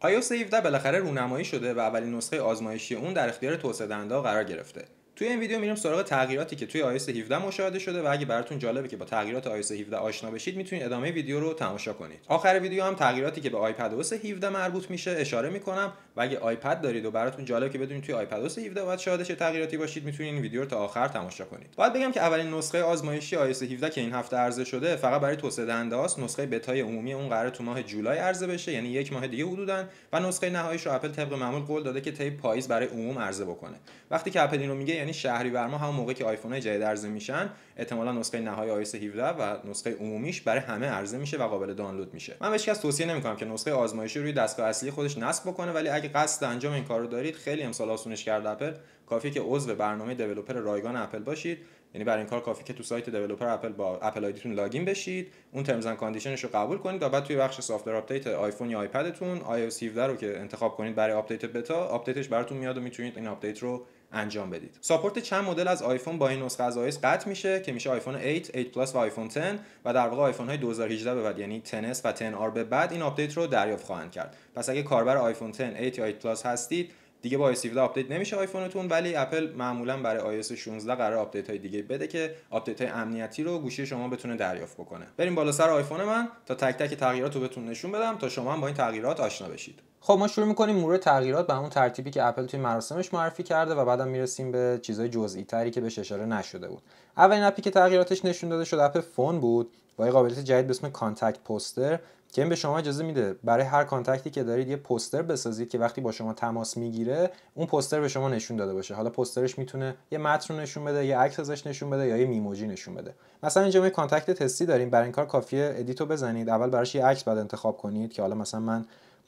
پایوس 17 بالاخره رونمایی شده و اولین نسخه آزمایشی اون در اختیار توسعه قرار گرفته توی این ویدیو میریم سراغ تغییراتی که توی iOS 17 مشاهده شده و اگه براتون جالبه که با تغییرات iOS 17 آشنا بشید میتونید ادامه ویدیو رو تماشا کنید. آخر ویدیو هم تغییراتی که به iPadOS 17 مربوط میشه اشاره میکنم و اگه آیپد دارید و براتون جالبه که بدونید توی iPadOS 17 باید شاهد چه تغییراتی باشید میتونید این ویدیو رو تا آخر تماشا کنید. باید بگم که اولین نسخه آزمایشی iOS 17 که این هفته عرضه شده فقط برای توسعه دهنده است. نسخه بتای عمومی اون قرار تو ماه جولای عرضه بشه یعنی یک ماه دیگه حدوداً و نسخه نهاییش رو اپل طبق معمول قول داده که طی پاییز برای عموم عرضه بکنه. وقتی که اپل اینو میگه یعنی یعنی شهریور ما هم موقع که آیفون های جدید عرضه میشن احتمالا نسخه نهایی آیس 17 و نسخه عمومیش برای همه عرضه میشه و قابل دانلود میشه من بهش کس توصیه نمیکنم که نسخه آزمایشی روی دستگاه اصلی خودش نصب بکنه ولی اگه قصد انجام این کار رو دارید خیلی امسال آسونش کرد اپل کافیه که عضو برنامه دیولپر رایگان اپل باشید یعنی برای این کار کافی که تو سایت دیولپر اپل با اپل آیدیتون لاگین بشید اون ترمز اند کاندیشنش رو قبول کنید و بعد توی بخش سافتور آپدیت آیفون یا آیپدتون iOS 17 رو که انتخاب کنید برای آپدیت بتا آپدیتش براتون میاد و میتونید این آپدیت رو انجام بدید ساپورت چند مدل از آیفون با این نسخه از iOS قطع میشه که میشه آیفون 8, 8 پلاس و آیفون 10 و در واقع آیفون های 2018 به بعد یعنی 10s و 10R به بعد این آپدیت رو دریافت خواهند کرد پس اگه کاربر آیفون 10, 8 یا 8 پلاس هستید دیگه با iOS 17 آپدیت نمیشه آیفونتون ولی اپل معمولا برای iOS 16 قرار آپدیت های دیگه بده که آپدیت های امنیتی رو گوشی شما بتونه دریافت بکنه بریم بالا سر آیفون من تا تک تک تغییرات رو بهتون نشون بدم تا شما هم با این تغییرات آشنا بشید خب ما شروع میکنیم مورد تغییرات به همون ترتیبی که اپل توی مراسمش معرفی کرده و بعدم میرسیم به چیزهای جزئی تری که بهش اشاره نشده بود اولین اپی که تغییراتش نشون داده شد اپ فون بود با یه قابلیت جدید به اسم کانتکت پوستر که این به شما اجازه میده برای هر کانتکتی که دارید یه پوستر بسازید که وقتی با شما تماس میگیره اون پوستر به شما نشون داده باشه حالا پوسترش میتونه یه متن نشون بده یه عکس ازش نشون بده یا یه میموجی نشون بده مثلا اینجا ما کانتکت تستی داریم برای این کار کافیه ادیتو بزنید اول براش یه عکس بعد انتخاب کنید که حالا مثلا من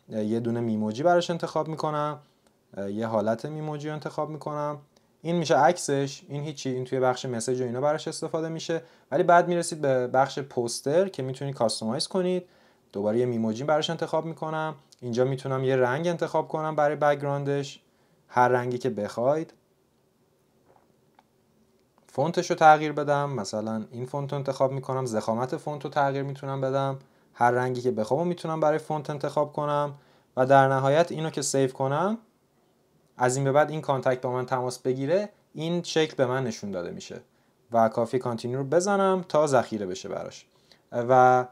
یه دونه میموجی براش انتخاب میکنم یه حالت میموجی رو انتخاب میکنم این میشه عکسش این هیچی این توی بخش مسیج و اینا براش استفاده میشه ولی بعد میرسید به بخش پوستر که میتونید کاستومایز کنید دوباره یه میموجی براش انتخاب میکنم اینجا میتونم یه رنگ انتخاب کنم برای بکگراندش هر رنگی که بخواید فونتش رو تغییر بدم مثلا این فونت رو انتخاب میکنم زخامت فونت رو تغییر میتونم بدم هر رنگی که بخوام میتونم برای فونت انتخاب کنم و در نهایت اینو که سیو کنم از این به بعد این کانتکت با من تماس بگیره این شکل به من نشون داده میشه و کافی کانتینیو رو بزنم تا ذخیره بشه براش و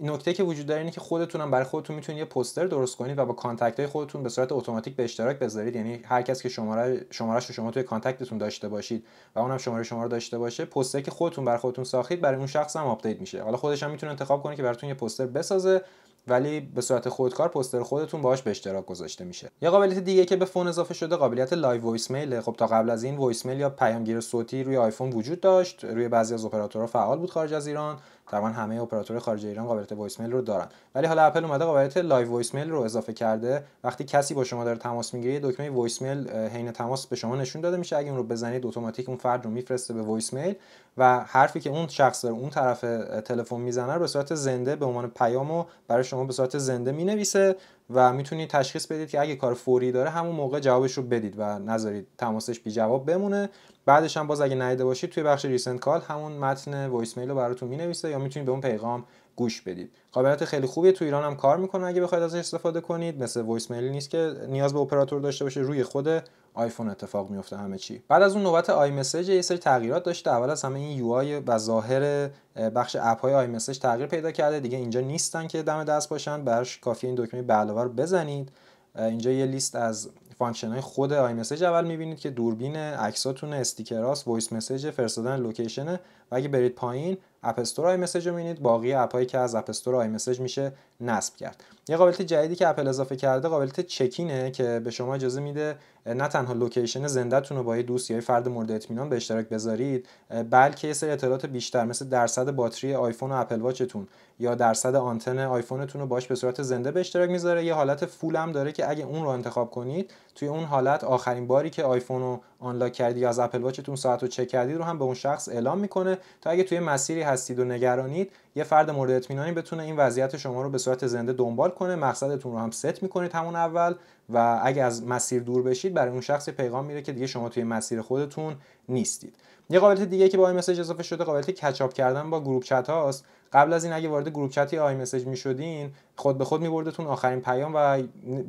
نکته که وجود داره اینه که خودتونم برای خودتون میتونید یه پوستر درست کنید و با کانتکت های خودتون به صورت اتوماتیک به اشتراک بذارید یعنی هر کس که شماره شماره رو شما توی کانتکتتون داشته باشید و اونم شماره شما رو داشته باشه پوستر که خودتون برای خودتون ساختید برای اون شخص هم آپدیت میشه حالا خودش هم میتونه انتخاب کنه که براتون یه پوستر بسازه ولی به صورت خودکار پستر خودتون باهاش به اشتراک گذاشته میشه یه قابلیت دیگه که به فون اضافه شده قابلیت لایو وایس میل خب تا قبل از این وایس میل یا پیامگیر صوتی روی آیفون وجود داشت روی بعضی از اپراتورها فعال بود خارج از ایران تقریبا همه اپراتور خارج ایران قابلیت وایس میل رو دارن ولی حالا اپل اومده قابلیت لایو وایس میل رو اضافه کرده وقتی کسی با شما داره تماس میگیره دکمه وایس میل حین تماس به شما نشون داده میشه اگه اون رو بزنید اتوماتیک اون فرد رو میفرسته به وایس میل و حرفی که اون شخص داره اون طرف تلفن میزنه رو به صورت زنده به عنوان پیام و برای شما به صورت زنده مینویسه و میتونید تشخیص بدید که اگه کار فوری داره همون موقع جوابش رو بدید و نذارید تماسش بی جواب بمونه بعدش هم باز اگه ندیده باشید توی بخش ریسنت کال همون متن وایس میل رو براتون مینویسه یا میتونید به اون پیغام گوش بدید قابلیت خیلی خوبیه تو ایران هم کار میکنه اگه بخواید ازش استفاده کنید مثل وایس میل نیست که نیاز به اپراتور داشته باشه روی خود آیفون اتفاق میفته همه چی بعد از اون نوبت آی مسیج یه سری تغییرات داشته اول از همه این یو آی و ظاهر بخش اپ های آی مسیج تغییر پیدا کرده دیگه اینجا نیستن که دم دست باشن برش کافی این دکمه به بزنید اینجا یه لیست از فانکشن خود آی مسیج اول میبینید که دوربین عکساتون استیکراس وایس مسیج فرستادن لوکیشن و اگه برید پایین اپ استور آی مسیج رو میبینید باقی اپ که از اپ استور آی میشه نصب کرد یه قابلیت جدیدی که اپل اضافه کرده قابلیت چکینه که به شما اجازه میده نه تنها لوکیشن زندهتون رو با یه دوست یا فرد مورد اطمینان به اشتراک بذارید بلکه یه سری اطلاعات بیشتر مثل درصد باتری آیفون و اپل واچتون یا درصد آنتن آیفونتون رو باش به صورت زنده به اشتراک میذاره یه حالت فول هم داره که اگه اون رو انتخاب کنید توی اون حالت آخرین باری که آیفون رو آنلاک کردی یا از اپل واچتون ساعت رو چک کردید رو هم به اون شخص اعلام میکنه تا اگه توی مسیری هستید و نگرانید یه فرد مورد اطمینانی بتونه این وضعیت شما رو به صورت زنده دنبال کنه مقصدتون رو هم ست میکنید همون اول و اگه از مسیر دور بشید برای اون شخص پیغام میره که دیگه شما توی مسیر خودتون نیستید یه قابلیت دیگه که با این مسیج اضافه شده قابلیت کچاپ کردن با گروپ چت هاست قبل از این اگه وارد گروپ چت آی مسج میشدین خود به خود میبردتون آخرین پیام و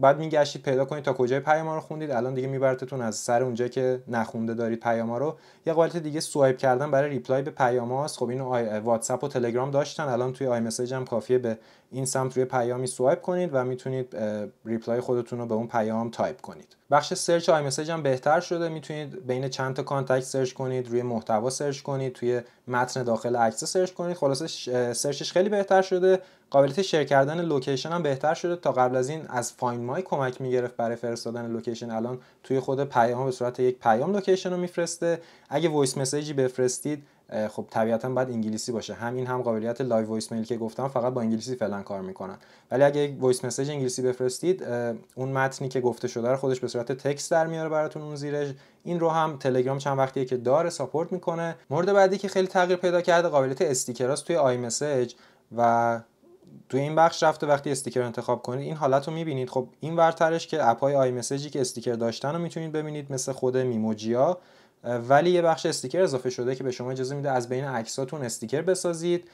بعد میگشتید پیدا کنید تا کجای پیام رو خوندید الان دیگه میبرتتون از سر اونجا که نخونده دارید پیام ها رو یه قالت دیگه سوایپ کردن برای ریپلای به پیام هاست خب اینو واتساپ و تلگرام داشتن الان توی آی مسیج هم کافیه به این سمت روی پیامی سوایپ کنید و میتونید ریپلای خودتون رو به اون پیام تایپ کنید بخش سرچ آی مسیج هم بهتر شده میتونید بین چند تا کانتکت سرچ کنید روی محتوا سرچ کنید توی متن داخل عکس سرچ کنید خلاصه سرچش خیلی بهتر شده قابلیت شیر کردن لوکیشن هم بهتر شده تا قبل از این از فاین مای کمک میگرفت برای فرستادن لوکیشن الان توی خود پیام به صورت یک پیام لوکیشن رو میفرسته اگه وایس مسیجی بفرستید خب طبیعتا باید انگلیسی باشه همین هم قابلیت لایو وایس میل که گفتم فقط با انگلیسی فعلا کار میکنن ولی اگه یک وایس انگلیسی بفرستید اون متنی که گفته شده رو خودش به صورت تکست در میاره براتون اون زیرش این رو هم تلگرام چند وقتیه که داره ساپورت میکنه مورد بعدی که خیلی تغییر پیدا کرده قابلیت استیکراست توی آی مسیج و توی این بخش رفته وقتی استیکر انتخاب کنید این حالت رو میبینید خب این ورترش که اپای آی مسیجی که استیکر داشتن رو میتونید ببینید مثل خود میموجیا ولی یه بخش استیکر اضافه شده که به شما اجازه میده از بین عکساتون استیکر بسازید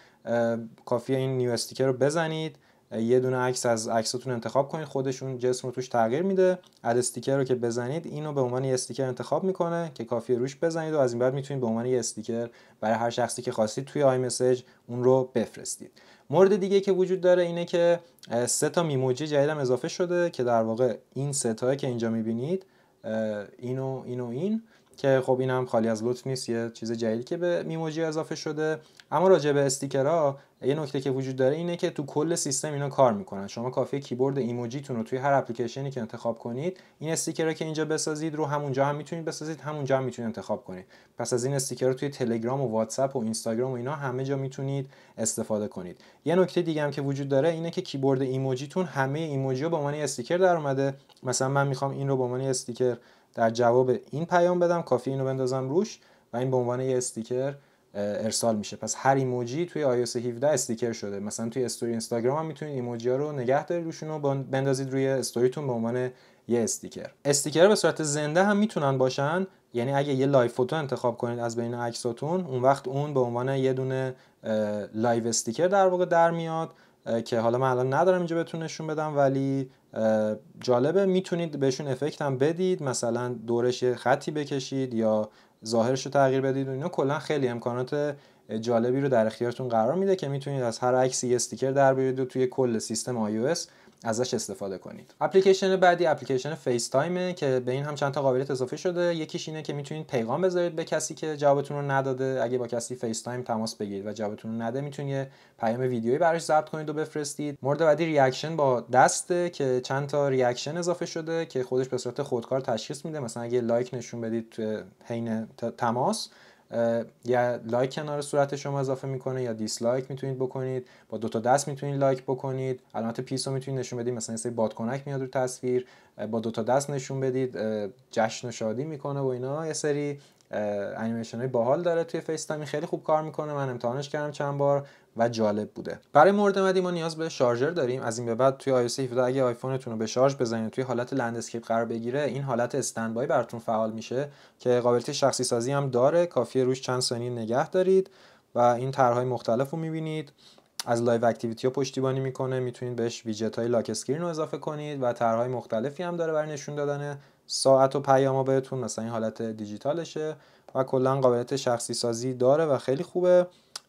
کافیه این نیو استیکر رو بزنید یه دونه عکس از عکساتون انتخاب کنید خودشون جسم رو توش تغییر میده اد استیکر رو که بزنید اینو به عنوان یه استیکر انتخاب میکنه که کافیه روش بزنید و از این بعد میتونید به عنوان یه استیکر برای هر شخصی که خواستید توی آی مسیج اون رو بفرستید مورد دیگه که وجود داره اینه که سه تا میموجی جدیدم اضافه شده که در واقع این سه که اینجا میبینید این اینو این این که خب این هم خالی از لطف نیست یه چیز جدیدی که به میموجی اضافه شده اما راجع به استیکرها یه نکته که وجود داره اینه که تو کل سیستم اینا کار میکنن شما کافی کیبورد ایموجیتون رو توی هر اپلیکیشنی که انتخاب کنید این استیکرها که اینجا بسازید رو همونجا هم میتونید بسازید همونجا هم میتونید انتخاب کنید پس از این استیکرا توی تلگرام و واتساپ و اینستاگرام و اینا همه جا میتونید استفاده کنید یه نکته دیگه هم که وجود داره اینه که کیبورد ایموجیتون همه ایموجی رو به عنوان استیکر در اومده مثلا من میخوام این رو به عنوان استیکر در جواب این پیام بدم کافی اینو بندازم روش و این به عنوان یه استیکر ارسال میشه پس هر ایموجی توی iOS 17 استیکر شده مثلا توی استوری اینستاگرام هم میتونید ایموجی ها رو نگه دارید روشون رو بندازید روی استوریتون به عنوان یه استیکر استیکر به صورت زنده هم میتونن باشن یعنی اگه یه لایو فوتو انتخاب کنید از بین عکساتون اون وقت اون به عنوان یه دونه لایو استیکر در واقع در میاد که حالا من الان ندارم اینجا بهتون نشون بدم ولی جالبه میتونید بهشون افکت هم بدید مثلا دورش خطی بکشید یا ظاهرش رو تغییر بدید و اینا کلا خیلی امکانات جالبی رو در اختیارتون قرار میده که میتونید از هر عکسی یه استیکر در بیارید و توی کل سیستم iOS ازش استفاده کنید اپلیکیشن بعدی اپلیکیشن فیس تایمه که به این هم چند تا قابلیت اضافه شده یکیش اینه که میتونید پیغام بذارید به کسی که جوابتون رو نداده اگه با کسی فیس تایم تماس بگیرید و جوابتون رو نده میتونید پیام ویدیویی براش ضبط کنید و بفرستید مورد بعدی ریاکشن با دست که چند تا ریاکشن اضافه شده که خودش به صورت خودکار تشخیص میده مثلا اگه لایک نشون بدید تو حین تماس یا لایک کنار صورت شما اضافه میکنه یا دیسلایک میتونید بکنید با دو تا دست میتونید لایک بکنید علامت پیس رو میتونید نشون بدید مثلا سری بادکنک میاد رو تصویر با دو تا دست نشون بدید جشن و شادی میکنه و اینا یه سری انیمیشن های باحال داره توی فیس خیلی خوب کار میکنه من امتحانش کردم چند بار و جالب بوده برای مورد مدی ما نیاز به شارژر داریم از این به بعد توی iOS 17 اگه آیفونتون رو به شارژ بزنید توی حالت لندسکیپ قرار بگیره این حالت استندبای براتون فعال میشه که قابلیت شخصی سازی هم داره کافیه روش چند ثانیه نگه دارید و این طرحهای مختلف رو میبینید از لایو اکتیویتی ها پشتیبانی میکنه میتونید بهش ویجت های لاک اسکرین رو اضافه کنید و طرحهای مختلفی هم داره برای نشون دادن ساعت و پیاما بهتون مثلا این حالت دیجیتالشه و کلا قابلیت شخصی سازی داره و خیلی خوبه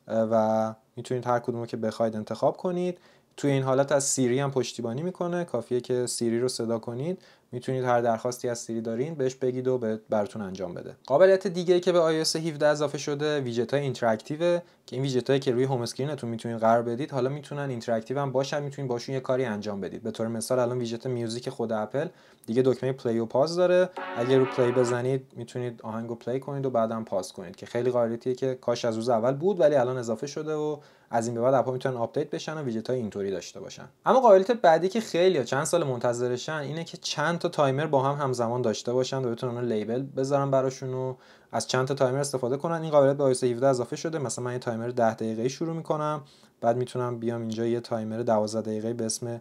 و میتونید هر کدوم که بخواید انتخاب کنید توی این حالت از سیری هم پشتیبانی میکنه کافیه که سیری رو صدا کنید میتونید هر درخواستی از سیری دارین بهش بگید و براتون انجام بده قابلیت دیگه که به iOS 17 اضافه شده ویجت های اینتراکتیو که این ویجت که روی هوم اسکرینتون میتونید قرار بدید حالا میتونن اینتراکتیو هم باشن میتونید باشون یه کاری انجام بدید به طور مثال الان ویجت میوزیک خود اپل دیگه دکمه پلی و پاز داره اگه رو پلی بزنید میتونید آهنگو پلی کنید و بعدم پاس کنید که خیلی قابلیتیه که کاش از روز اول بود ولی الان اضافه شده و از این به بعد اپها میتونن آپدیت بشن و ویجت های اینطوری داشته باشن اما قابلیت بعدی که خیلی چند سال منتظرشن اینه که چند تا تایمر با هم همزمان داشته باشن و بتونن لیبل بذارن براشون و از چند تا تایمر استفاده کنن این قابلیت به iOS 17 اضافه شده مثلا من یه تایمر 10 دقیقه شروع میکنم بعد میتونم بیام اینجا یه تایمر 12 دقیقه به اسم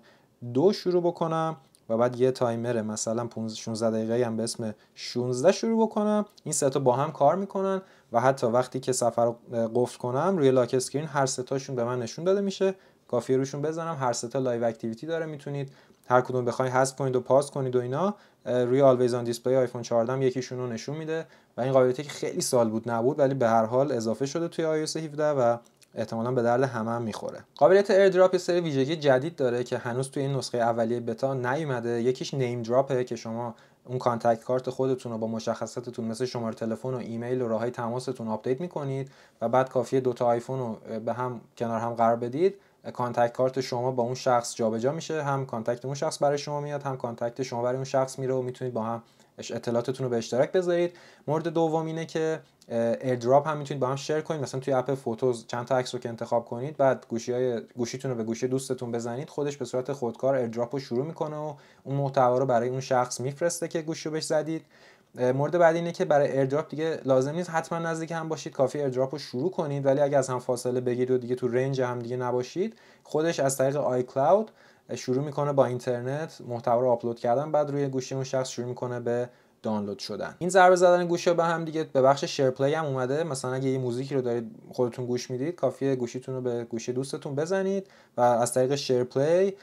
دو شروع بکنم و بعد یه تایمر مثلا 16 دقیقه هم به اسم 16 شروع بکنم این سه تا با هم کار میکنن و حتی وقتی که سفر رو قفل کنم روی لاک اسکرین هر سه تاشون به من نشون داده میشه کافیه روشون بزنم هر سه تا لایو اکتیویتی داره میتونید هر کدوم بخواید حذف کنید و پاس کنید و اینا روی آلویز آن دیسپلی آیفون 14 یکیشون رو نشون میده و این قابلیتی که خیلی سال بود نبود ولی به هر حال اضافه شده توی iOS 17 و احتمالا به درد همه هم میخوره قابلیت ایردراپ یه سری ویژگی جدید داره که هنوز توی این نسخه اولیه بتا نیومده یکیش نیم دراپه که شما اون کانتکت کارت خودتون رو با مشخصاتتون مثل شماره تلفن و ایمیل و های تماستون آپدیت میکنید و بعد کافیه دوتا آیفون رو به هم کنار هم قرار بدید کانتکت کارت شما با اون شخص جابجا میشه هم کانتکت اون شخص برای شما میاد هم کانتکت شما برای اون شخص میره و میتونید با هم اطلاعاتتون رو به اشتراک بذارید مورد دوم اینه که ایردراپ هم میتونید با هم شیر کنید مثلا توی اپ فوتوز چند تا عکس رو که انتخاب کنید بعد گوشی های گوشیتون رو به گوشی دوستتون بزنید خودش به صورت خودکار ایردراپ رو شروع میکنه و اون محتوا رو برای اون شخص میفرسته که گوشی رو بهش زدید مورد بعد اینه که برای ایردراپ دیگه لازم نیست حتما نزدیک هم باشید کافی ایردراپ رو شروع کنید ولی اگه از هم فاصله بگیرید و دیگه تو رنج هم دیگه نباشید خودش از طریق آی کلاود شروع میکنه با اینترنت محتوا رو آپلود کردن بعد روی گوشی اون شخص شروع میکنه به دانلود شدن این ضربه زدن گوشی به هم دیگه به بخش شیر پلی هم اومده مثلا اگه یه موزیکی رو دارید خودتون گوش میدید کافیه گوشیتون رو به گوشی دوستتون بزنید و از طریق شیر پلی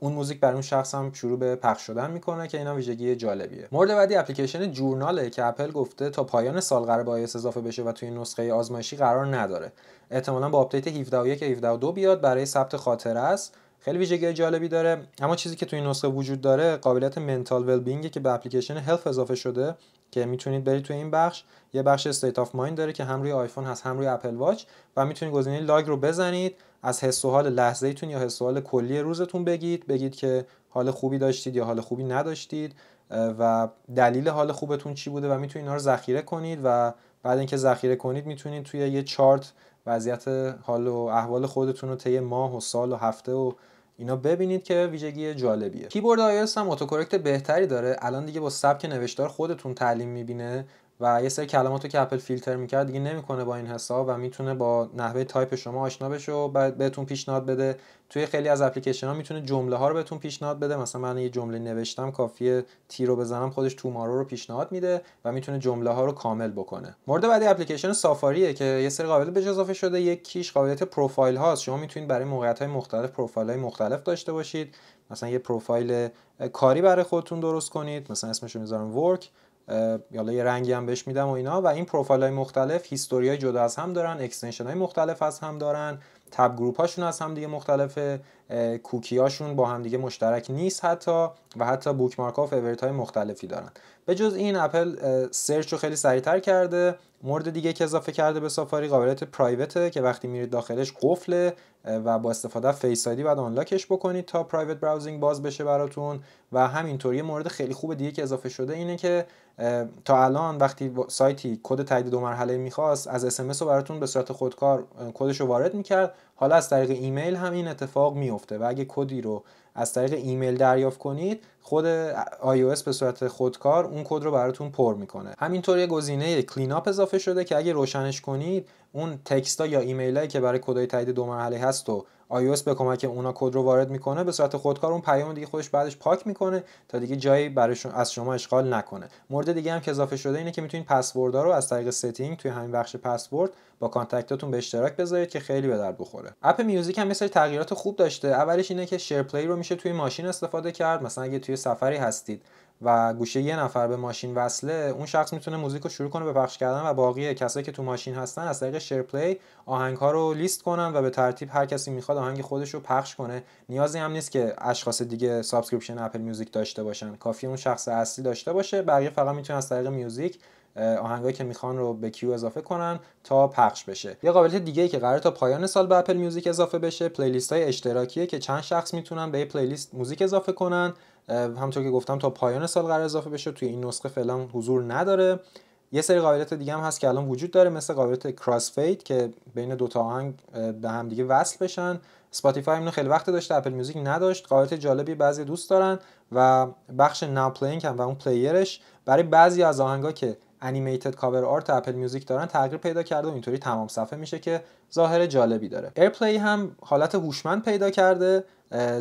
اون موزیک برای اون شخص هم شروع به پخش شدن میکنه که اینا ویژگی جالبیه مورد بعدی اپلیکیشن جورناله که اپل گفته تا پایان سال قرار با iOS اضافه بشه و توی نسخه آزمایشی قرار نداره احتمالا با آپدیت 17.1 که 17.2 بیاد برای ثبت خاطره است خیلی ویژگی جالبی داره اما چیزی که تو این نسخه وجود داره قابلیت منتال ول که به اپلیکیشن هلف اضافه شده که میتونید برید تو این بخش یه بخش استیت آف مایند داره که هم روی آیفون هست هم روی اپل واچ و میتونید گزینه لاگ رو بزنید از حس و حال لحظه ایتون یا حس و حال کلی روزتون بگید بگید که حال خوبی داشتید یا حال خوبی نداشتید و دلیل حال خوبتون چی بوده و میتونید اینا رو ذخیره کنید و بعد اینکه ذخیره کنید میتونید توی یه چارت وضعیت حال و احوال خودتون رو طی ماه و سال و هفته و اینا ببینید که ویژگی جالبیه کیبورد iOS هم اتوکرکت بهتری داره الان دیگه با سبک نوشتار خودتون تعلیم میبینه و یه سری کلمات رو که اپل فیلتر میکرد دیگه نمیکنه با این حساب و میتونه با نحوه تایپ شما آشنا بشه و بهتون پیشنهاد بده توی خیلی از اپلیکیشن ها میتونه جمله ها رو بهتون پیشنهاد بده مثلا من یه جمله نوشتم کافیه تی رو بزنم خودش تومارو رو پیشنهاد میده و میتونه جمله ها رو کامل بکنه مورد بعدی اپلیکیشن سافاریه که یه سری قابلیت بهش اضافه شده یک کیش قابلیت پروفایل هاست شما میتونید برای موقعیت های مختلف پروفایل های مختلف داشته باشید مثلا یه پروفایل کاری برای خودتون درست کنید مثلا اسمش رو میذارم ورک یالا یه رنگی هم بهش میدم و اینا و این پروفایل های مختلف هیستوری های جدا از هم دارن اکستنشن های مختلف از هم دارن تب گروپ هاشون از هم دیگه مختلفه کوکی هاشون با هم دیگه مشترک نیست حتی و حتی بوکمارک ها و های مختلفی دارن به جز این اپل سرچ رو خیلی سریعتر کرده مورد دیگه که اضافه کرده به سافاری قابلیت پرایوته که وقتی میرید داخلش قفله و با استفاده فیس آیدی بعد آنلاکش بکنید تا پرایوت براوزینگ باز بشه براتون و همینطور یه مورد خیلی خوب دیگه که اضافه شده اینه که تا الان وقتی سایتی کد تایید دو مرحله میخواست از اسمس رو براتون به صورت خودکار کدش رو وارد میکرد حالا از طریق ایمیل هم این اتفاق میفته و اگه کدی رو از طریق ایمیل دریافت کنید خود iOS به صورت خودکار اون کد رو براتون پر میکنه همینطور یه گزینه کلین اپ اضافه شده که اگه روشنش کنید اون تکست یا ایمیلایی که برای کدای تایید دو مرحله هست و iOS به کمک اونا کد رو وارد میکنه به صورت خودکار اون پیام دیگه خودش بعدش پاک میکنه تا دیگه جایی برای از شما اشغال نکنه مورد دیگه هم که اضافه شده اینه که میتونید پسوردها رو از طریق ستینگ توی همین بخش پسورد با کانتکتاتون به اشتراک بذارید که خیلی به درد بخوره اپ میوزیک هم مثل تغییرات خوب داشته اولش اینه که شیر پلی رو میشه توی ماشین استفاده کرد مثلا اگه توی سفری هستید و گوشه یه نفر به ماشین وصله اون شخص میتونه موزیک رو شروع کنه به پخش کردن و باقی کسایی که تو ماشین هستن از طریق پلی آهنگ ها رو لیست کنن و به ترتیب هر کسی میخواد آهنگ خودش رو پخش کنه نیازی هم نیست که اشخاص دیگه سابسکرپشن اپل میوزیک داشته باشن کافی اون شخص اصلی داشته باشه بقیه فقط میتونن از طریق میوزیک آهنگایی که میخوان رو به کیو اضافه کنن تا پخش بشه یه قابلیت دیگه ای که قرار تا پایان سال به اپل میوزیک اضافه بشه پلیلیست های اشتراکیه که چند شخص میتونن به پلیلیست موزیک اضافه کنن همونطور که گفتم تا پایان سال قرار اضافه بشه توی این نسخه فعلا حضور نداره یه سری قابلیت دیگه هم هست که الان وجود داره مثل قابلیت کراس فید که بین دو تا آهنگ به هم دیگه وصل بشن سپاتیفای اینو خیلی وقت داشته اپل میوزیک نداشت قابلیت جالبی بعضی دوست دارن و بخش ناو پلینگ هم و اون پلیرش برای بعضی از آهنگا که انیمیتد کاور آرت اپل میوزیک دارن تغییر پیدا کرده و اینطوری تمام صفحه میشه که ظاهر جالبی داره ایرپلی هم حالت هوشمند پیدا کرده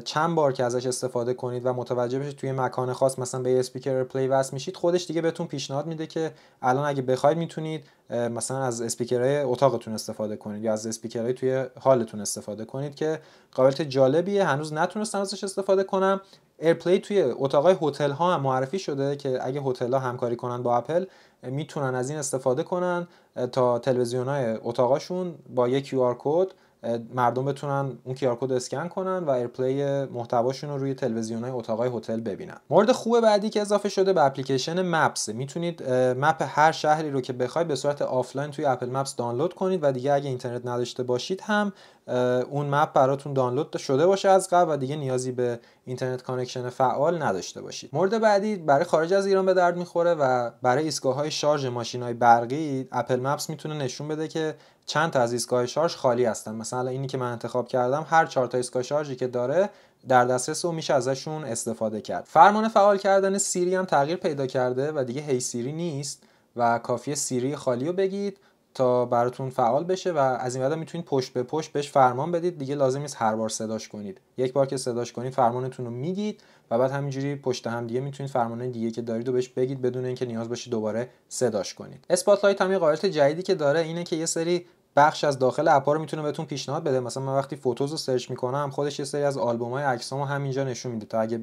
چند بار که ازش استفاده کنید و متوجه بشید توی مکان خاص مثلا به اسپیکر پلی وست میشید خودش دیگه بهتون پیشنهاد میده که الان اگه بخواید میتونید مثلا از اسپیکرهای اتاقتون استفاده کنید یا از اسپیکرهای توی حالتون استفاده کنید که قابلیت جالبیه هنوز نتونستم ازش استفاده کنم ایرپلی توی اتاقای هتل ها هم معرفی شده که اگه هتل ها همکاری کنن با اپل میتونن از این استفاده کنن تا تلویزیون های اتاقاشون با یک QR کد مردم بتونن اون کیار کد اسکن کنن و ایرپلی محتواشون رو روی تلویزیون های اتاقای هتل ببینن مورد خوب بعدی که اضافه شده به اپلیکیشن مپس میتونید مپ هر شهری رو که بخواید به صورت آفلاین توی اپل مپس دانلود کنید و دیگه اگه اینترنت نداشته باشید هم اون مپ براتون دانلود شده باشه از قبل و دیگه نیازی به اینترنت کانکشن فعال نداشته باشید مورد بعدی برای خارج از ایران به درد میخوره و برای ایستگاه های شارژ ماشین های برقی اپل مپس میتونه نشون بده که چند تا از ایستگاه شارژ خالی هستن مثلا اینی که من انتخاب کردم هر چهار تا ایستگاه شارژی که داره در دسترس و میشه ازشون استفاده کرد فرمان فعال کردن سیری هم تغییر پیدا کرده و دیگه هی سیری نیست و کافی سیری خالی رو بگید تا براتون فعال بشه و از این بعد میتونید پشت به پشت بهش فرمان بدید دیگه لازم نیست هر بار صداش کنید یک بار که صداش کنید فرمانتون رو میگید و بعد همینجوری پشت هم دیگه میتونید فرمان دیگه که دارید رو بهش بگید بدون اینکه نیاز باشه دوباره صداش کنید اسپاتلایت هم یه قابلیت جدیدی که داره اینه که یه سری بخش از داخل اپا رو میتونه بهتون پیشنهاد بده مثلا من وقتی فوتوز رو سرچ میکنم خودش یه سری از آلبوم های عکسامو همینجا نشون میده تا اگه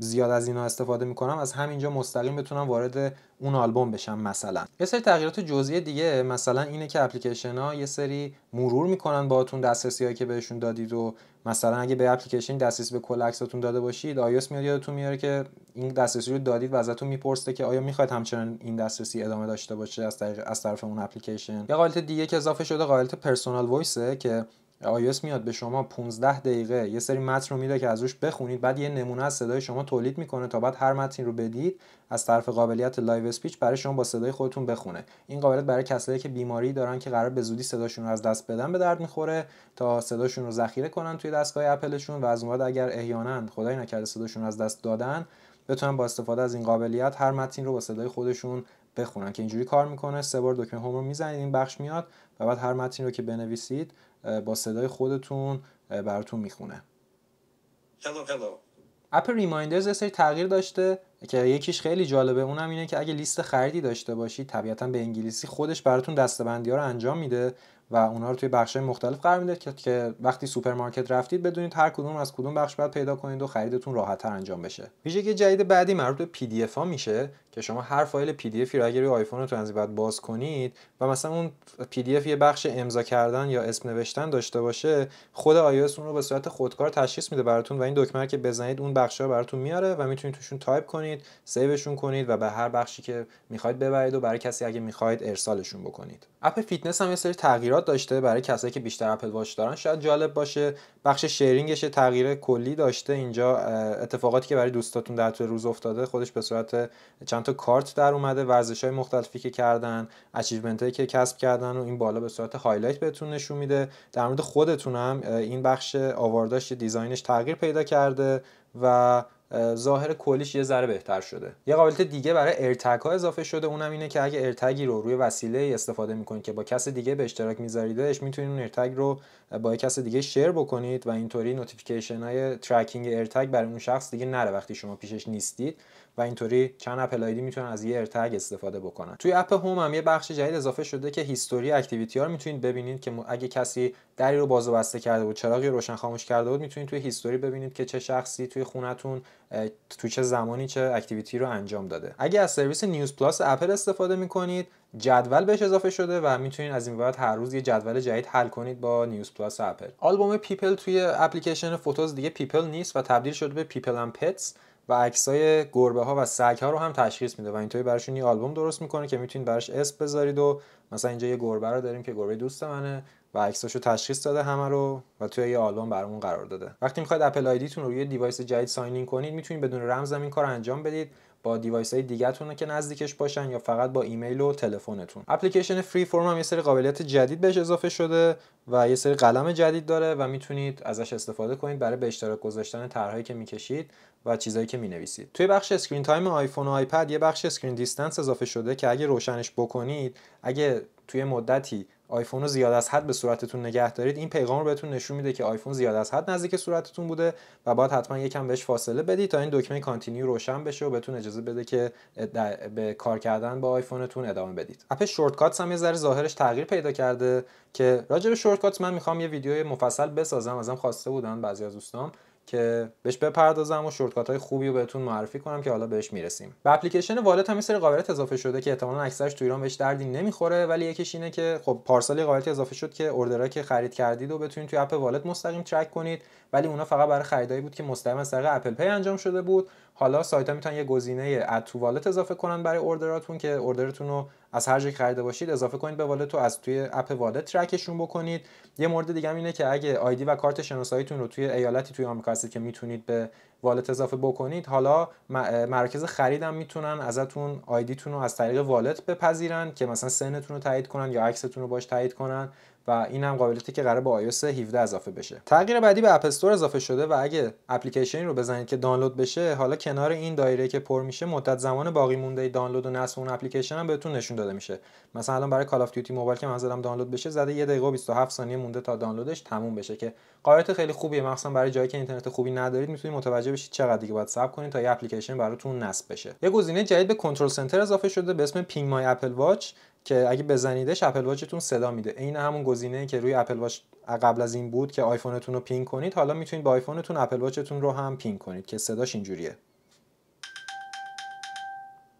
زیاد از اینا استفاده میکنم از همینجا مستقیم بتونم وارد اون آلبوم بشم مثلا یه سری تغییرات جزئی دیگه مثلا اینه که اپلیکیشن ها یه سری مرور میکنن باهاتون دسترسی هایی که بهشون دادید و مثلا اگه به اپلیکیشن دسترسی به کل عکساتون داده باشید آیوس میاد یادتون میاره که این دسترسی رو دادید و ازتون میپرسه که آیا میخواید همچنان این دسترسی ادامه داشته باشه از از طرف اون اپلیکیشن یه قابلیت دیگه که اضافه شده قابلیت پرسونال وایسه که iOS میاد به شما 15 دقیقه یه سری متن رو میده که از روش بخونید بعد یه نمونه از صدای شما تولید میکنه تا بعد هر متنی رو بدید از طرف قابلیت لایو اسپیچ برای شما با صدای خودتون بخونه این قابلیت برای کسایی که بیماری دارن که قرار به زودی صداشون رو از دست بدن به درد میخوره تا صداشون رو ذخیره کنن توی دستگاه اپلشون و از اون اگر احیانا خدای نکرده صداشون از دست دادن بتونن با استفاده از این قابلیت هر متنی رو با صدای خودشون بخونن که اینجوری کار میکنه سه بار دکمه هوم رو میزنید این بخش میاد و بعد هر متنی رو که بنویسید با صدای خودتون براتون میخونه اپ ریمایندرز یه سری تغییر داشته که یکیش خیلی جالبه اونم اینه که اگه لیست خریدی داشته باشید طبیعتا به انگلیسی خودش براتون دستبندی ها رو انجام میده و اونا رو توی بخش مختلف قرار میده که, وقتی سوپرمارکت رفتید بدونید هر کدوم از کدوم بخش باید پیدا کنید و خریدتون راحت‌تر انجام بشه ویژگی جدید بعدی مربوط به پی ها میشه که شما هر فایل پی دی رو اگر روی آیفونتون رو بعد باز کنید و مثلا اون پی یه بخش امضا کردن یا اسم نوشتن داشته باشه خود آی اون رو به صورت خودکار تشخیص میده براتون و این دکمه که بزنید اون بخش رو براتون میاره و میتونید توشون تایپ کنید سیوشون کنید و به هر بخشی که میخواید ببرید و برای کسی اگه میخواید ارسالشون بکنید اپ فیتنس هم یه سری داشته برای کسایی که بیشتر اپل واچ دارن شاید جالب باشه بخش شیرینگش تغییر کلی داشته اینجا اتفاقاتی که برای دوستاتون در طول روز افتاده خودش به صورت چند تا کارت در اومده ورزش های مختلفی که کردن اچیومنت هایی که کسب کردن و این بالا به صورت هایلایت بهتون نشون میده در مورد خودتون هم این بخش آوارداش دیزاینش تغییر پیدا کرده و ظاهر کلیش یه ذره بهتر شده یه قابلیت دیگه برای ارتگ ها اضافه شده اونم اینه که اگه ارتگی رو روی وسیله استفاده میکنید که با کس دیگه به اشتراک میذاریدش میتونید اون ارتگ رو با کس دیگه شیر بکنید و اینطوری نوتیفیکیشن های ترکینگ ارتگ برای اون شخص دیگه نره وقتی شما پیشش نیستید و اینطوری چند اپل آیدی میتونن از یه ارتگ استفاده بکنن توی اپ هوم هم یه بخش جدید اضافه شده که هیستوری اکتیویتی ها میتونید ببینید که اگه کسی دری رو باز و بسته کرده بود چراغی روشن خاموش کرده بود میتونید توی هیستوری ببینید که چه شخصی توی خونتون تو چه زمانی چه اکتیویتی رو انجام داده اگه از سرویس نیوز پلاس اپل استفاده میکنید جدول بهش اضافه شده و میتونید از این بعد هر روز یه جدول جدید حل کنید با نیوز پلاس اپل آلبوم پیپل توی اپلیکیشن فوتوز دیگه پیپل نیست و تبدیل شده به پیپل پتس و عکسای گربه ها و سگ ها رو هم تشخیص میده و اینطوری براشون یه آلبوم درست میکنه که میتونید براش اسم بذارید و مثلا اینجا یه گربه رو داریم که گربه دوست منه و عکساشو تشخیص داده همه رو و توی یه آلبوم برامون قرار داده وقتی میخواید اپل آیدیتون رو روی دیوایس جدید ساینینگ کنید میتونید بدون هم این کار انجام بدید با دیوایس های دیگه‌تون که نزدیکش باشن یا فقط با ایمیل و تلفنتون اپلیکیشن فری فرم هم یه سری قابلیت جدید بهش اضافه شده و یه سری قلم جدید داره و میتونید ازش استفاده کنید برای به اشتراک گذاشتن طرحهایی که میکشید و چیزایی که مینویسید توی بخش اسکرین تایم آیفون و آیپد یه بخش اسکرین دیستنس اضافه شده که اگه روشنش بکنید اگه توی مدتی آیفون رو زیاد از حد به صورتتون نگه دارید این پیغام رو بهتون نشون میده که آیفون زیاد از حد نزدیک صورتتون بوده و باید حتما یکم بهش فاصله بدید تا این دکمه کانتینیو روشن بشه و بهتون اجازه بده که به کار کردن با آیفونتون ادامه بدید اپ شورتکاتس هم یه ذره ظاهرش تغییر پیدا کرده که راجع به شورتکاتس من میخوام یه ویدیو مفصل بسازم ازم خواسته بودن بعضی از دوستان که بهش بپردازم و شورتکات های خوبی رو بهتون معرفی کنم که حالا بهش میرسیم به اپلیکیشن والت هم سری قابلیت اضافه شده که احتمالا اکثرش تو ایران بهش دردی نمیخوره ولی یکیش اینه که خب پارسالی قابلیت اضافه شد که اوردرایی که خرید کردید و بتونید توی اپ والت مستقیم ترک کنید ولی اونا فقط برای خریدایی بود که مستقیم از طریق اپل پی انجام شده بود حالا سایت ها میتونن یه گزینه اد تو والت اضافه کنن برای اوردراتون که اوردرتون رو از هر جایی خریده باشید اضافه کنید به والت و از توی اپ والت ترکشون بکنید یه مورد دیگه اینه که اگه آیدی و کارت شناساییتون رو توی ایالتی توی آمریکا هستید که میتونید به والت اضافه بکنید حالا مرکز خریدم میتونن ازتون آیدیتون رو از طریق والت بپذیرن که مثلا سنتون رو تایید کنن یا عکستون رو باش تایید کنن و این هم قابلیتی که قرار با iOS 17 اضافه بشه تغییر بعدی به اپستور اضافه شده و اگه اپلیکیشن رو بزنید که دانلود بشه حالا کنار این دایره که پر میشه مدت زمان باقی مونده دانلود و نصب اون اپلیکیشن هم بهتون نشون داده میشه مثلا الان برای کال اف دیوتی موبایل که من زدم دانلود بشه زده 1 دقیقه و 27 ثانیه مونده تا دانلودش تموم بشه که قابلیت خیلی خوبیه مخصوصا برای جایی که اینترنت خوبی ندارید میتونید متوجه بشید چقدر دیگه باید صبر کنید تا یه اپلیکیشن براتون نصب بشه یه گزینه جدید به کنترل سنتر اضافه شده به اسم پینگ مای اپل واچ که اگه بزنیدش اپل واچتون صدا میده عین همون گزینه که روی اپل واچ قبل از این بود که آیفونتون رو پین کنید حالا میتونید با آیفونتون اپل واچتون رو هم پین کنید که صداش اینجوریه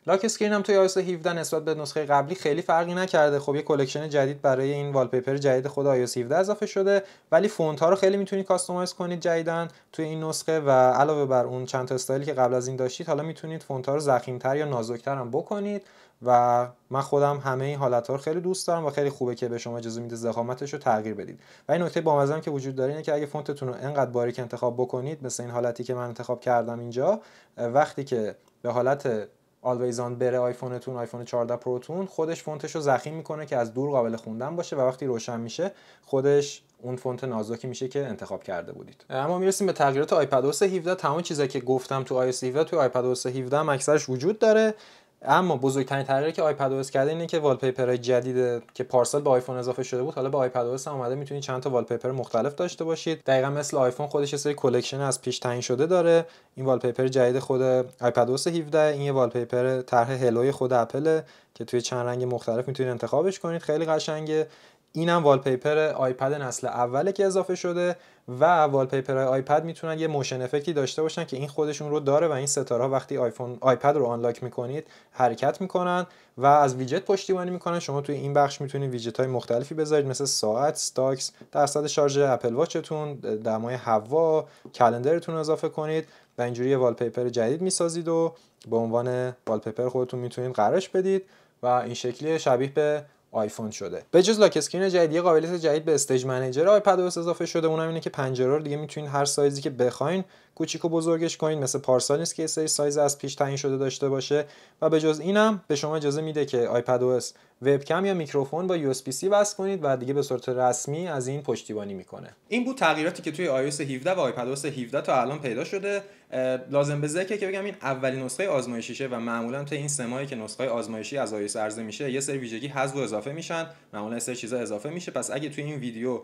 لاک اسکرین هم توی iOS 17 نسبت به نسخه قبلی خیلی فرقی نکرده خب یه کلکشن جدید برای این والپیپر جدید خود iOS 17 اضافه شده ولی فونت ها رو خیلی میتونید کاستومایز کنید جدیدن توی این نسخه و علاوه بر اون چند تا استایلی که قبل از این داشتید حالا میتونید فونت ها رو یا نازک‌تر هم بکنید و من خودم همه این حالت‌ها رو خیلی دوست دارم و خیلی خوبه که به شما اجازه میده زخامتش رو تغییر بدید و این نکته بامزه که وجود داره اینه که اگه فونتتون رو انقدر باریک انتخاب بکنید مثل این حالتی که من انتخاب کردم اینجا وقتی که به حالت Always on بره آیفونتون آیفون 14 پروتون خودش فونتش رو زخیم میکنه که از دور قابل خوندن باشه و وقتی روشن میشه خودش اون فونت نازکی میشه که انتخاب کرده بودید اما میرسیم به تغییرات آیپد 17 تمام چیزایی که گفتم تو آیس 17 تو آیپد 17 اکثرش وجود داره اما بزرگترین تغییری که آیپد اوس کرده اینه که های جدید که پارسال به آیفون اضافه شده بود حالا به آیپد اوس هم اومده میتونید چند تا والپیپر مختلف داشته باشید دقیقا مثل آیفون خودش یه سری کلکشن از پیش تعیین شده داره این والپیپر جدید خود آیپد اوس 17 این یه والپیپر طرح هلوی خود اپل که توی چند رنگ مختلف میتونید انتخابش کنید خیلی قشنگه اینم والپیپر آیپد نسل اوله که اضافه شده و والپیپر آیپد میتونن یه موشن افکتی داشته باشن که این خودشون رو داره و این ستاره ها وقتی آیفون آیپد رو آنلاک میکنید حرکت میکنن و از ویجت پشتیبانی میکنن شما توی این بخش میتونید ویجت های مختلفی بذارید مثل ساعت، ستاکس، درصد شارژ اپل واچتون، دمای هوا، کلندرتون اضافه کنید و اینجوری یه والپیپر جدید میسازید و به عنوان والپیپر خودتون میتونید قرارش بدید و این شکلی شبیه به آیفون شده به جز لاک اسکرین جدید یه قابلیت جدید به استیج منیجر آیپد اضافه شده اونم اینه که پنجره رو دیگه میتونین هر سایزی که بخواین کوچیک و بزرگش کنین مثل پارسال نیست که یه سری سایز از پیش تعیین شده داشته باشه و به جز اینم به شما اجازه میده که آیپد اوس وبکم یا میکروفون با یو اس سی وصل کنید و دیگه به صورت رسمی از این پشتیبانی میکنه این بود تغییراتی که توی iOS 17 و iPadOS 17 تا الان پیدا شده لازم به ذکر که بگم این اولین نسخه آزمایشیشه و معمولا تا این سه که نسخه آزمایشی از iOS عرضه میشه یه سری ویژگی حذف و اضافه میشن معمولا سری چیزا اضافه میشه پس اگه توی این ویدیو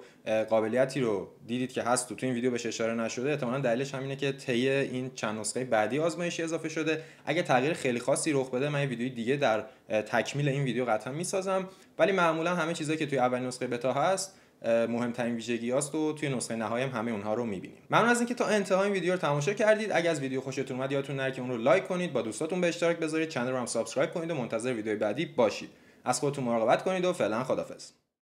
قابلیتی رو دیدید که هست تو توی این ویدیو بهش اشاره نشده احتمالاً دلیلش همینه که طی این چند نسخه بعدی آزمایشی اضافه شده اگه تغییر خیلی خاصی رخ بده من یه ویدیوی دیگه در تکمیل این ویدیو قطعا میسازم ولی معمولا همه چیزایی که توی اولین نسخه بتا هست مهمترین ویژگی هاست و توی نسخه نهایی هم همه اونها رو میبینیم ممنون از اینکه تا انتها این ویدیو رو تماشا کردید اگر از ویدیو خوشتون اومد یادتون نره که اون رو لایک کنید با دوستاتون به اشتراک بذارید چنل رو هم سابسکرایب کنید و منتظر ویدیو بعدی باشید از خودتون مراقبت کنید و فعلا خدافظ